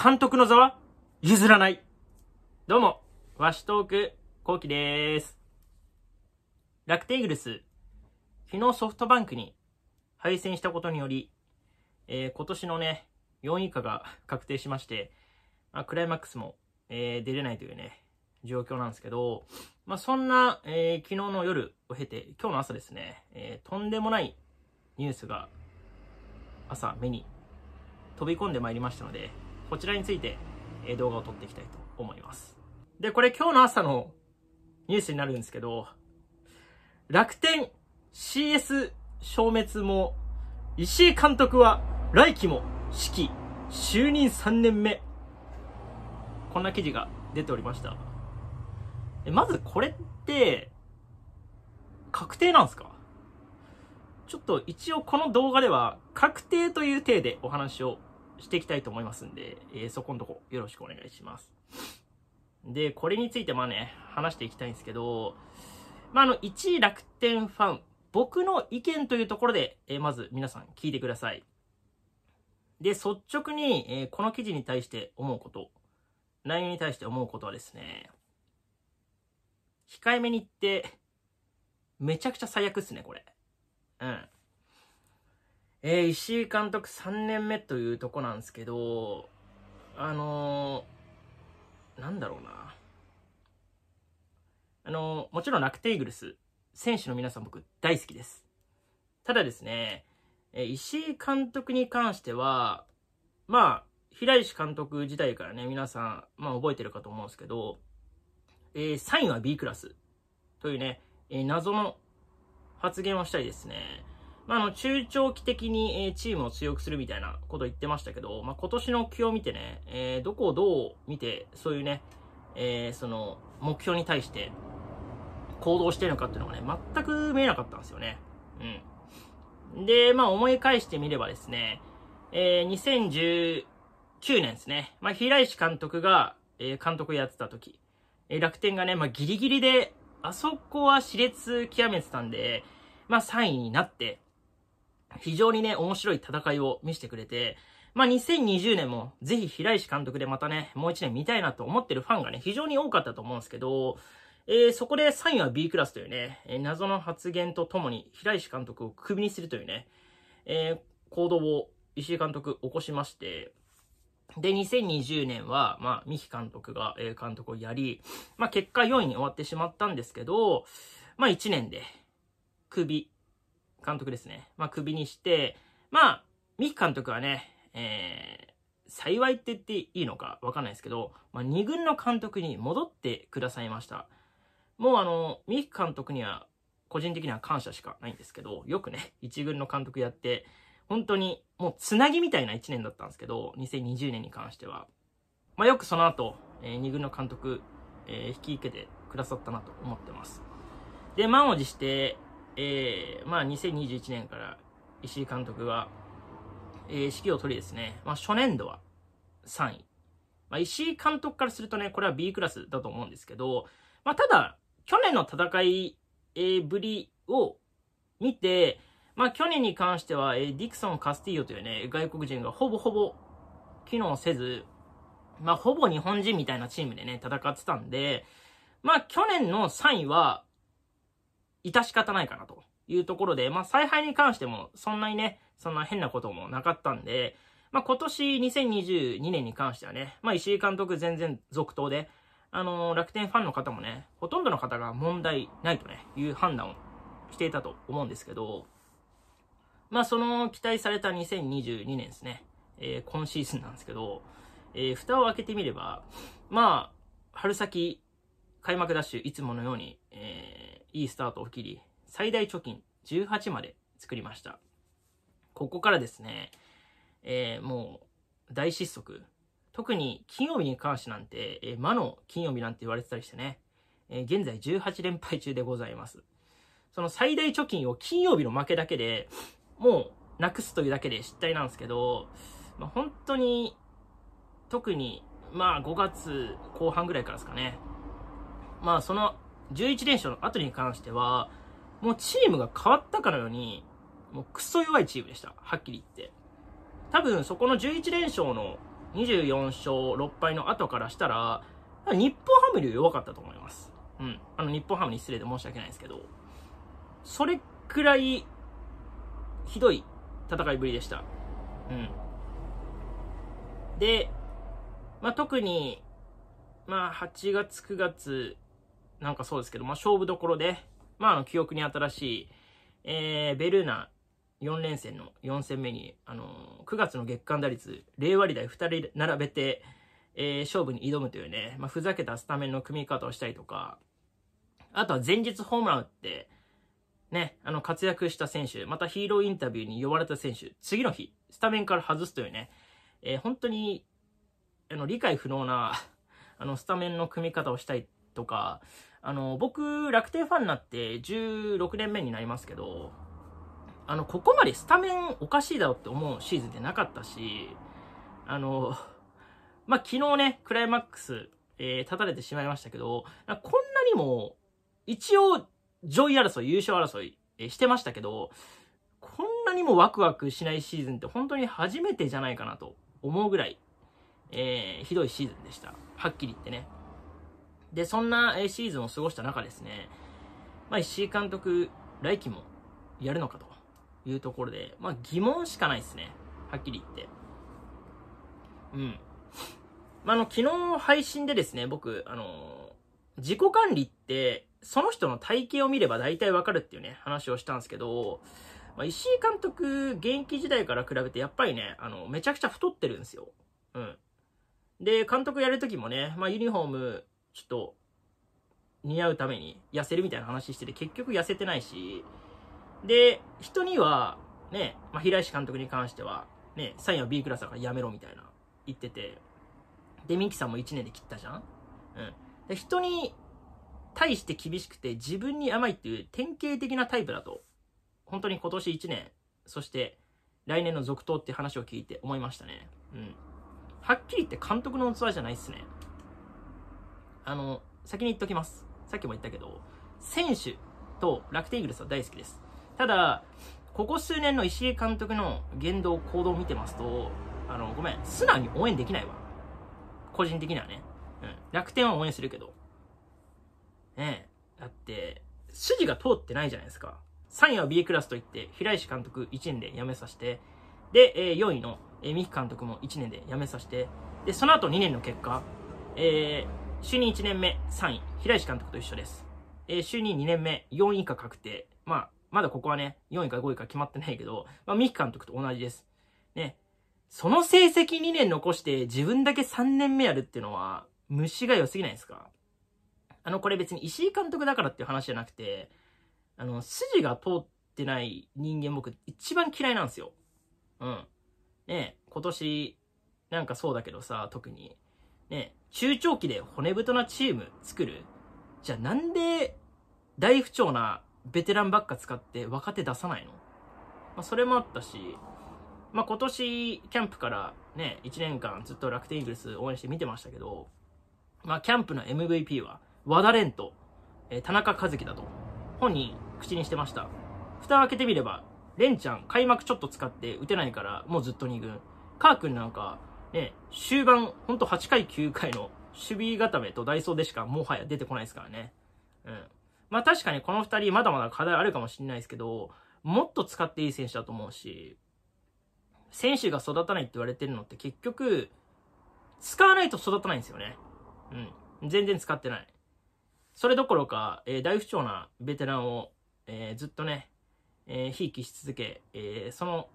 監督の座は譲らない。どうも、ワシトーク、コウキです。楽天イーグルス、昨日ソフトバンクに敗戦したことにより、えー、今年のね、4位以下が確定しまして、まあ、クライマックスも、えー、出れないというね、状況なんですけど、まあ、そんな、えー、昨日の夜を経て、今日の朝ですね、えー、とんでもないニュースが朝目に飛び込んでまいりましたので、こちらについて動画を撮っていきたいと思います。で、これ今日の朝のニュースになるんですけど、楽天 CS 消滅も、石井監督は来季も指揮就任3年目。こんな記事が出ておりました。まずこれって、確定なんですかちょっと一応この動画では確定という体でお話をしていきたいと思いますんで、えー、そこんとこよろしくお願いします。で、これについてまあね、話していきたいんですけど、まあ、あの、1位楽天ファン、僕の意見というところで、えー、まず皆さん聞いてください。で、率直に、えー、この記事に対して思うこと、内容に対して思うことはですね、控えめに言って、めちゃくちゃ最悪っすね、これ。うん。えー、石井監督3年目というとこなんですけど、あのー、なんだろうな。あのー、もちろん楽天イーグルス、選手の皆さん僕大好きです。ただですね、え石井監督に関しては、まあ、平石監督自体からね、皆さん、まあ覚えてるかと思うんですけど、えー、サインは B クラスというね、えー、謎の発言をしたりですね、まあ、あの、中長期的に、えチームを強くするみたいなこと言ってましたけど、まあ、今年の気を見てね、えー、どこをどう見て、そういうね、えー、その、目標に対して行動してるのかっていうのがね、全く見えなかったんですよね。うん。で、まあ、思い返してみればですね、えー、2019年ですね、まあ、平石監督が、え監督やってた時、え楽天がね、まあ、ギリギリで、あそこは熾烈極めてたんで、まあ、3位になって、非常にね、面白い戦いを見せてくれて、まあ、2020年もぜひ平石監督でまたね、もう一年見たいなと思ってるファンがね、非常に多かったと思うんですけど、えー、そこで3位は B クラスというね、えー、謎の発言とともに平石監督をクビにするというね、えー、行動を石井監督起こしまして、で、2020年は、まあ、三木監督が、えー、監督をやり、まあ、結果4位に終わってしまったんですけど、まあ、1年で、クビ監督ですね。まあ、クビにして、まあ、三木監督はね、えー、幸いって言っていいのかわかんないですけど、まあ、2軍の監督に戻ってくださいました。もうあの、三木監督には個人的には感謝しかないんですけど、よくね、1軍の監督やって、本当にもうつなぎみたいな1年だったんですけど、2020年に関しては。まあ、よくその後、えー、2軍の監督、えー、引き受けてくださったなと思ってます。で、満を持して、えー、まあ、2021年から石井監督は、えー、指揮を取りですね、まあ、初年度は3位。まあ、石井監督からするとね、これは B クラスだと思うんですけど、まあ、ただ、去年の戦い、えー、ぶりを見て、まあ、去年に関しては、えー、ディクソン・カスティーヨというね、外国人がほぼほぼ機能せず、まあ、ほぼ日本人みたいなチームでね、戦ってたんで、まあ、去年の3位は、致し方ないかなというところで、まあ、采配に関しても、そんなにね、そんな変なこともなかったんで、まあ、今年2022年に関してはね、まあ、石井監督全然続投で、あのー、楽天ファンの方もね、ほとんどの方が問題ないとね、いう判断をしていたと思うんですけど、まあ、その期待された2022年ですね、えー、今シーズンなんですけど、えー、蓋を開けてみれば、まあ、春先、開幕ダッシュ、いつものように、えーいいスタートを切り、最大貯金18まで作りました。ここからですね、えー、もう大失速。特に金曜日に関してなんて、えー、魔の金曜日なんて言われてたりしてね、えー、現在18連敗中でございます。その最大貯金を金曜日の負けだけでもうなくすというだけで失態なんですけど、まあ、本当に、特に、まあ5月後半ぐらいからですかね。まあその11連勝の後に関しては、もうチームが変わったかのように、もうクソ弱いチームでした。はっきり言って。多分そこの11連勝の24勝6敗の後からしたら、日本ハムより弱かったと思います。うん。あの日本ハムに失礼で申し訳ないですけど、それくらいひどい戦いぶりでした。うん。で、まあ、特に、まあ、8月、9月、なんかそうですけど、まあ、勝負どころで、まあ、あの、記憶に新しい、えー、ベルーナ4連戦の4戦目に、あのー、9月の月間打率0割台2人並べて、えー、勝負に挑むというね、まあ、ふざけたスタメンの組み方をしたりとか、あとは前日ホームラン打って、ね、あの、活躍した選手、またヒーローインタビューに呼ばれた選手、次の日、スタメンから外すというね、えー、本当に、あの、理解不能な、あの、スタメンの組み方をしたい、とか、あの、僕、楽天ファンになって16年目になりますけど、あの、ここまでスタメンおかしいだろって思うシーズンってなかったし、あの、まあ、昨日ね、クライマックス、えー、立たれてしまいましたけど、こんなにも、一応、上位争い、優勝争い、えー、してましたけど、こんなにもワクワクしないシーズンって本当に初めてじゃないかなと思うぐらい、えー、ひどいシーズンでした。はっきり言ってね。で、そんなシーズンを過ごした中ですね、まあ、石井監督、来季もやるのかというところで、まあ、疑問しかないですね。はっきり言って。うん。まあ、の、昨日配信でですね、僕、あの自己管理って、その人の体型を見れば大体わかるっていうね、話をしたんですけど、まあ、石井監督、現役時代から比べて、やっぱりね、あの、めちゃくちゃ太ってるんですよ。うん。で、監督やるときもね、まあ、ユニフォームちょっと、似合うために痩せるみたいな話してて、結局痩せてないし、で、人には、ね、まあ、平石監督に関しては、ね、サインは B クラスだからやめろみたいな言ってて、で、ミキさんも1年で切ったじゃんうん。で、人に対して厳しくて自分に甘いっていう典型的なタイプだと、本当に今年1年、そして来年の続投って話を聞いて思いましたね。うん。はっきり言って監督の器じゃないっすね。あの、先に言っときます。さっきも言ったけど、選手と楽天イーグルスは大好きです。ただ、ここ数年の石井監督の言動、行動を見てますと、あの、ごめん、素直に応援できないわ。個人的にはね。うん。楽天は応援するけど。ねえ。だって、筋が通ってないじゃないですか。3位は B クラスといって、平石監督1年で辞めさせて、で、え4位の三木監督も1年で辞めさせて、で、その後2年の結果、えー就任1年目3位、平石監督と一緒です。えー、就任2年目4位以下確定。まあ、まだここはね、4位か5位か決まってないけど、まあ、三木監督と同じです。ね。その成績2年残して自分だけ3年目やるっていうのは、虫が良すぎないですかあの、これ別に石井監督だからっていう話じゃなくて、あの、筋が通ってない人間僕一番嫌いなんですよ。うん。ね今年、なんかそうだけどさ、特に。ね中長期で骨太なチーム作るじゃあなんで大不調なベテランばっか使って若手出さないの、まあ、それもあったし、まあ、今年キャンプからね、1年間ずっと楽天イーグルス応援して見てましたけど、まあ、キャンプの MVP は和田蓮と、えー、田中和樹だと本人口にしてました。蓋開けてみれば、レンちゃん開幕ちょっと使って打てないからもうずっと2軍。カー君なんかね、終盤、ほんと8回、9回の守備固めとダイソーでしかもはや出てこないですからね。うん。まあ確かにこの2人まだまだ課題あるかもしれないですけど、もっと使っていい選手だと思うし、選手が育たないって言われてるのって結局、使わないと育たないんですよね。うん。全然使ってない。それどころか、えー、大不調なベテランを、えー、ずっとね、えー、ひいきし続け、えー、その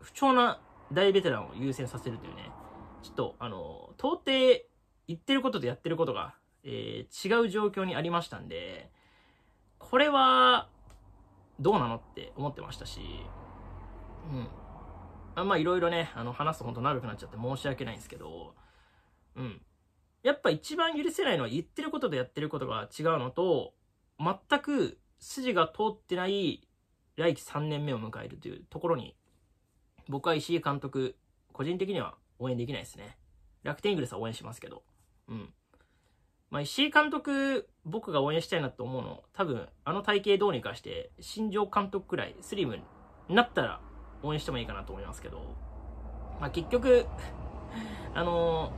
不調な大ベテランを優先させるというね、ちょっと、あの、到底、言ってることとやってることが、えー、違う状況にありましたんで、これは、どうなのって思ってましたし、うん。あまあ、いろいろね、あの、話すと本当長くなっちゃって申し訳ないんですけど、うん。やっぱ一番許せないのは言ってることとやってることが違うのと、全く筋が通ってない来期3年目を迎えるというところに僕は石井監督、個人的には応援できないですね。楽天イーグルスは応援しますけど。うん。まあ、石井監督、僕が応援したいなと思うの、多分、あの体型どうにかして、新庄監督くらい、スリムになったら、応援してもいいかなと思いますけど、まあ、結局、あの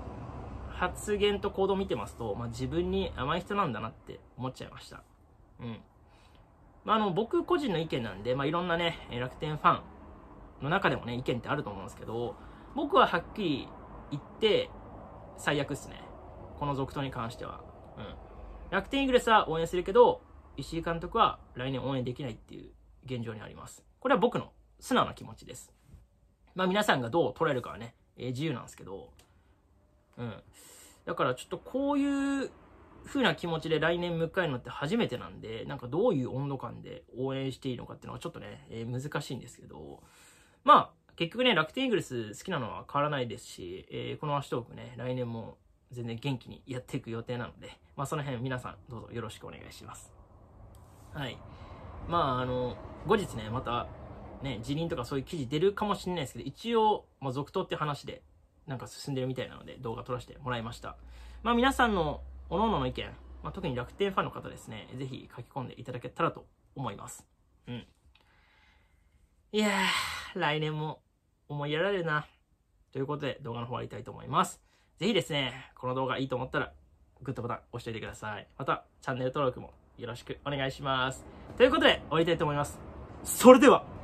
ー、発言と行動を見てますと、まあ、自分に甘い人なんだなって思っちゃいました。うん。まあ、あの、僕個人の意見なんで、まあ、いろんなね、楽天ファン、の中でもね、意見ってあると思うんですけど、僕ははっきり言って、最悪っすね。この続投に関しては。うん。楽天イーグレスは応援するけど、石井監督は来年応援できないっていう現状にあります。これは僕の素直な気持ちです。まあ皆さんがどう捉えるかはね、えー、自由なんですけど、うん。だからちょっとこういう風な気持ちで来年迎えるのって初めてなんで、なんかどういう温度感で応援していいのかっていうのはちょっとね、えー、難しいんですけど、まあ、結局ね、楽天イーグルス好きなのは変わらないですし、えー、この足トークね、来年も全然元気にやっていく予定なので、まあその辺皆さんどうぞよろしくお願いします。はい。まああの、後日ね、またね、辞任とかそういう記事出るかもしれないですけど、一応、まあ、続投って話で、なんか進んでるみたいなので、動画撮らせてもらいました。まあ、皆さんの、おののの意見、まあ、特に楽天ファンの方ですね、ぜひ書き込んでいただけたらと思います。うん。いやー。来年も思いやられるな。ということで動画の方終わりたいと思います。ぜひですね、この動画いいと思ったら、グッドボタン押しておいてください。また、チャンネル登録もよろしくお願いします。ということで、終わりたいと思います。それでは